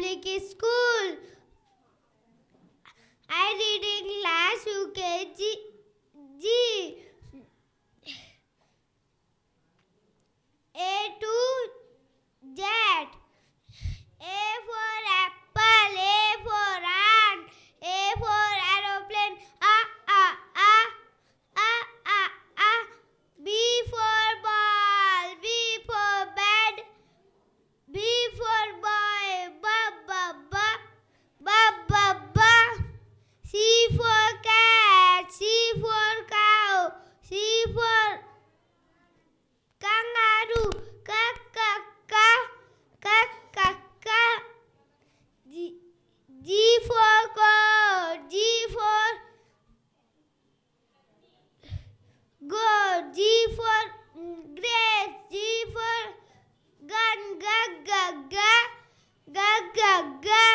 public school. por kangaru ka ka ka ka ka ka d d for go d for go great d for gun ga ga ga ga ga ga